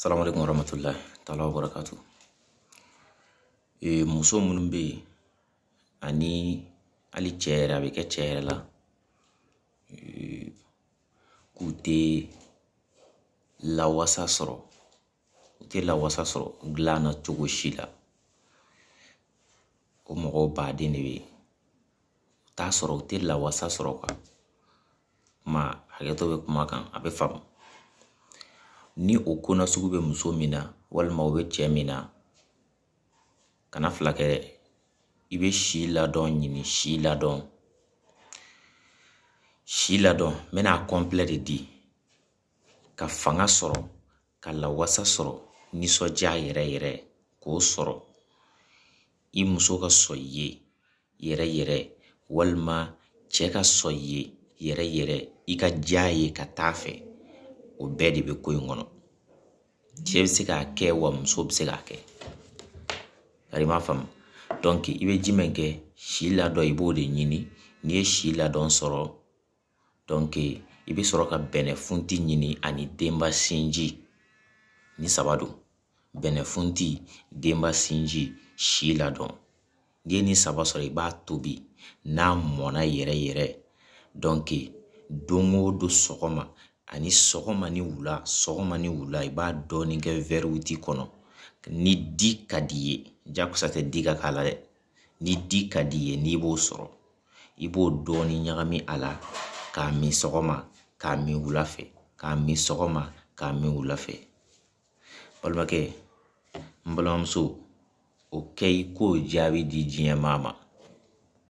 Salamu alaikum warahmatullahi ta'ala wa E, eh, muso minnu be ani ali cɛ yɛrɛ a bɛ kɛ cɛ la e, k'u tɛ lawasa sɔrɔ u tɛ lawasa sɔrɔ dilan na cogo si la o mɔgɔw baden de bɛ u t'a sɔrɔ u tɛ lawasa sɔrɔ kuma hakɛto bɛ kuma kan a bɛ faamu ni o ko nasugu bɛ muso min na walima o bɛ cɛ min na kana fila kɛ i bɛ si ladɔn ɲini si ladɔn si ladɔn n bɛna a kɔnpilɛ de di ka fanga sɔrɔ ka lawasa sɔrɔ nisɔndiya yɛrɛ yɛrɛ k'o sɔrɔ i muso ka sɔ i ye yɛrɛ yɛrɛ walima cɛ ka sɔ i ye yɛrɛ yɛrɛ i ka diya ye ka taa fɛ o bɛɛ de bɛ ko in kɔnɔ cɛ bɛ se k'a kɛ wa muso bɛ se k'a kɛ yari m'a faamu i bɛ ji kɛ si ladɔn i b'o de ɲini n'i ye si ladɔn sɔrɔ i bɛ sɔrɔ ka bɛnɛ funti ɲini ani denba sinji ni saba don bɛnɛ funti denba sinji si ladɔn n'i ye nin saba sɔrɔ i b'a tobi n'a mɔnna yɛrɛ yɛrɛ don o don sɔgɔma ani sɔgɔma ni wula sɔgɔma ni wula i b'a dɔɔni kɛ wɛriwiti kɔnɔ ni di ka d'i ye jakosa tɛ di ka k'a la dɛ ni di ka d'i ye n'i b'o sɔrɔ i b'o dɔɔni ɲagami a la k'a min sɔgɔma k'a min wula fɛ k'a min sɔgɔma k'a min wula fɛ balimakɛ n balimamuso o kɛ i k'o jaabi di diɲɛ maa ma